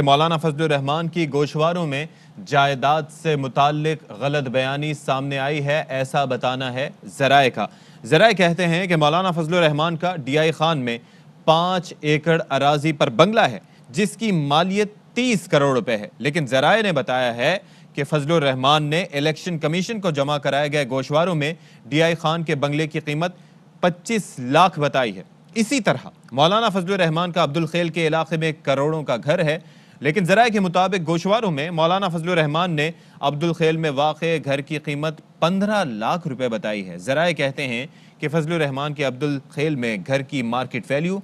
मौलाना फजल रहमान की गोशवारों में जायदाद से मुतल गलत बयानी सामने आई है ऐसा बताना है जराए का जराए कहते हैं कि मौलाना फजल रहमान का डी आई खान में पाँच एकड़ अराजी पर बंगला है जिसकी मालियत तीस करोड़ रुपए है लेकिन जराए ने बताया है कि फजल रहमान ने इलेक्शन कमीशन को जमा कराए गए गोशवारों में डी आई खान के बंगले की कीमत पच्चीस लाख बताई है इसी तरह मौलाना फजल रहमान का अब्दुल खेल के इलाके में करोड़ों का घर है लेकिन जरा के मुताबिक गोशवारों में मौलाना फजल रहमान ने अब्दुल खेल में वाक़ घर की कीमत पंद्रह लाख रुपए बताई है जरा कहते हैं कि फजल रहमान के अब्दुल खेल में घर की मार्केट वैल्यू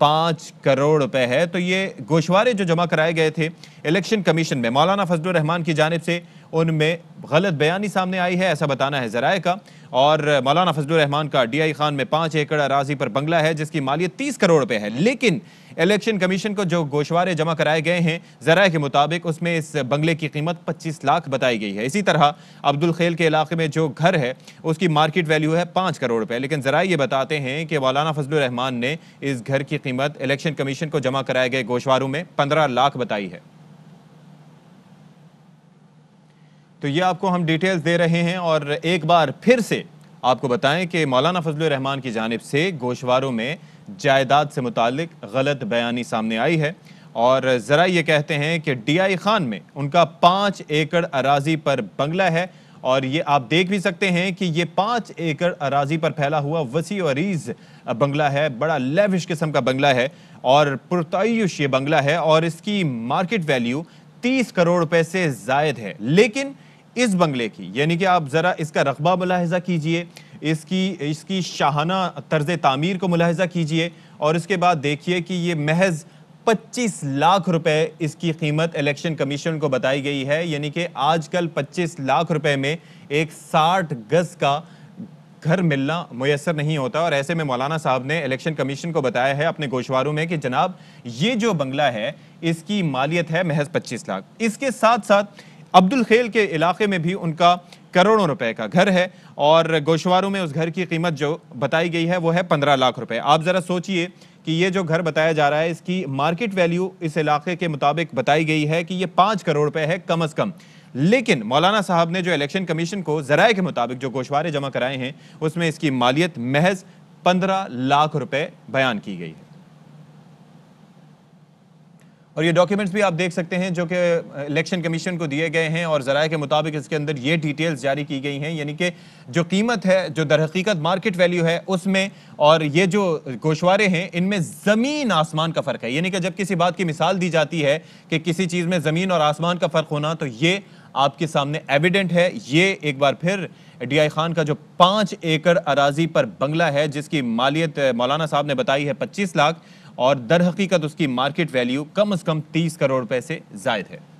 पाँच करोड़ रुपए है तो ये गोशवारे जो जमा कराए गए थे इलेक्शन कमीशन में मौलाना फजल रहमान की जानब से उनमें गलत बयानी सामने आई है ऐसा बताना है जराए का और मौलाना रहमान का डी आई खान में पाँच एकड़ अराजी पर बंगला है जिसकी मालियत तीस करोड़ रुपये है लेकिन इलेक्शन कमीशन को जो गोशवारे जमा कराए गए हैं जराए के मुताबिक उसमें इस बंगले की कीमत 25 लाख बताई गई है इसी तरह अब्दुल खेल के इलाके में जो घर है उसकी मार्केट वैल्यू है पाँच करोड़ रुपए लेकिन जराए ये बताते हैं कि मौलाना फजल रहमान ने इस घर की कीमत इलेक्शन कमीशन को जमा कराए गए गोशवारों में पंद्रह लाख बताई है तो ये आपको हम डिटेल्स दे रहे हैं और एक बार फिर से आपको बताएं कि मौलाना फजल रहमान की जानब से गोशवारों में जायदाद से मुतक गलत बयानी सामने आई है और ज़रा ये कहते हैं कि डी आई खान में उनका पाँच एकड़ अराजी पर बंगला है और ये आप देख भी सकते हैं कि ये पाँच एकड़ अराजी पर फैला हुआ वसी और रीज बंगला है बड़ा लेविश किस्म का बंगला है और पुरतयुश ये बंगला है और इसकी मार्केट वैल्यू तीस करोड़ रुपए से जायद है लेकिन इस बंगले की यानी कि आप ज़रा इसका रकबा मुलाहजा कीजिए इसकी इसकी शाहाना तर्ज तामीर को मुलाहजा कीजिए और इसके बाद देखिए कि ये महज 25 लाख रुपए इसकी कीमत इलेक्शन कमीशन को बताई गई है यानी कि आजकल 25 लाख रुपए में एक 60 गज का घर मिलना मैसर नहीं होता और ऐसे में मौलाना साहब ने इलेक्शन कमीशन को बताया है अपने गोशवारों में कि जनाब ये जो बंगला है इसकी मालियत है महज 25 लाख इसके साथ साथ अब्दुल खेल के इलाके में भी उनका करोड़ों रुपए का घर है और गोशवारों में उस घर की कीमत जो बताई गई है वो है पंद्रह लाख रुपए आप ज़रा सोचिए कि ये जो घर बताया जा रहा है इसकी मार्केट वैल्यू इस इलाके के मुताबिक बताई गई है कि ये पाँच करोड़ रुपए है कम अज़ कम लेकिन मौलाना साहब ने जो इलेक्शन कमीशन को जराए के मुताबिक जो गोशवारे जमा कराए हैं उसमें इसकी मालियत महज पंद्रह लाख रुपए बयान की गई है और ये डॉक्यूमेंट्स भी आप देख सकते हैं जो कि इलेक्शन कमीशन को दिए गए हैं और ज़रा के मुताबिक इसके अंदर ये डिटेल्स जारी की गई हैं यानी कि जो कीमत है जो दरहकीकत मार्केट वैल्यू है उसमें और ये जो गोशवारे हैं इनमें ज़मीन आसमान का फ़र्क है यानी कि जब किसी बात की मिसाल दी जाती है कि किसी चीज़ में ज़मीन और आसमान का फ़र्क होना तो ये आपके सामने एविडेंट है ये एक बार फिर डी खान का जो पाँच एकड़ अराजी पर बंगला है जिसकी मालियत मौलाना साहब ने बताई है पच्चीस लाख और दर हकीकत उसकी मार्केट वैल्यू कम अज़ कम तीस करोड़ रुपए से जायद है